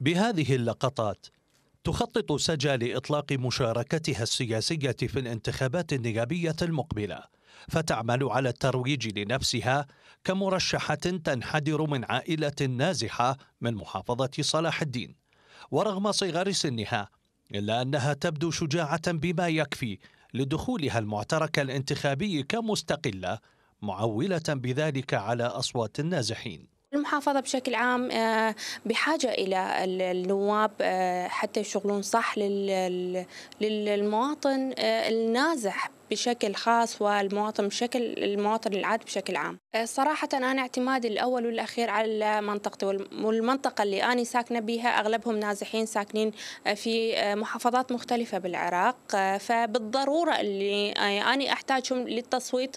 بهذه اللقطات تخطط سجا لإطلاق مشاركتها السياسية في الانتخابات النيابية المقبلة فتعمل على الترويج لنفسها كمرشحة تنحدر من عائلة نازحة من محافظة صلاح الدين ورغم صغر سنها إلا أنها تبدو شجاعة بما يكفي لدخولها المعترك الانتخابي كمستقلة معولة بذلك على أصوات النازحين المحافظة بشكل عام آه، بحاجة إلى النواب آه، حتى يشغلون صح للمواطن آه، النازح بشكل خاص والمواطن بشكل المواطن العادي بشكل عام أه، صراحة أنا اعتمادي الأول والأخير على منطقتي والمنطقة اللي أنا ساكنة بها أغلبهم نازحين ساكنين أه، في أه، محافظات مختلفة بالعراق فبالضرورة اللي أنا أحتاجهم للتصويت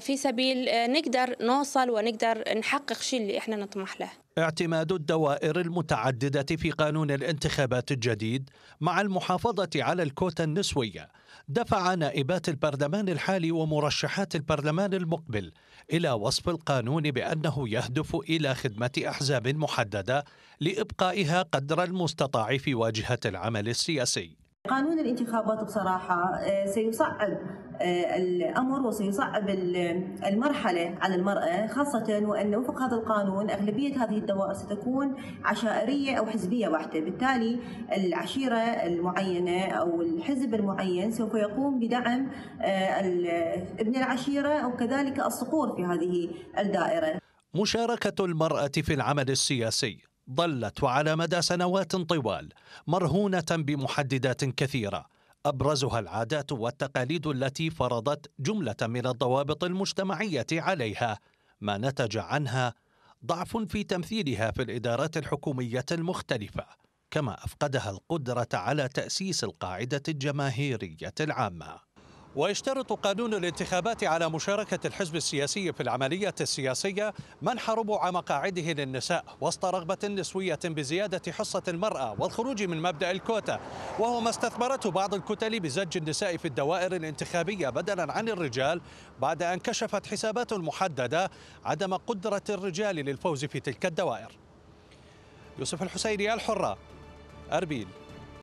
في سبيل نقدر نوصل ونقدر نحقق شيء اللي إحنا نطمح له اعتماد الدوائر المتعددة في قانون الانتخابات الجديد مع المحافظة على الكوتا النسوية دفع نائبات البرلمان الحالي ومرشحات البرلمان المقبل إلى وصف القانون بأنه يهدف إلى خدمة أحزاب محددة لإبقائها قدر المستطاع في واجهة العمل السياسي قانون الانتخابات بصراحه آه، سيصعب آه، الامر وسيصعب المرحله على المراه خاصه وان وفق هذا القانون اغلبيه هذه الدوائر ستكون عشائريه او حزبيه واحده، بالتالي العشيره المعينه او الحزب المعين سوف يقوم بدعم آه، ابن العشيره او كذلك الصقور في هذه الدائره. مشاركه المراه في العمل السياسي ظلت وعلى مدى سنوات طوال مرهونه بمحددات كثيره ابرزها العادات والتقاليد التي فرضت جمله من الضوابط المجتمعيه عليها ما نتج عنها ضعف في تمثيلها في الادارات الحكوميه المختلفه كما افقدها القدره على تاسيس القاعده الجماهيريه العامه ويشترط قانون الانتخابات على مشاركة الحزب السياسي في العملية السياسية منح ربع مقاعده للنساء وسط رغبة نسوية بزيادة حصة المرأة والخروج من مبدأ الكوتا وهو ما استثمرته بعض الكتل بزج النساء في الدوائر الانتخابية بدلا عن الرجال بعد أن كشفت حسابات محددة عدم قدرة الرجال للفوز في تلك الدوائر يوسف الحسيني الحرة أربيل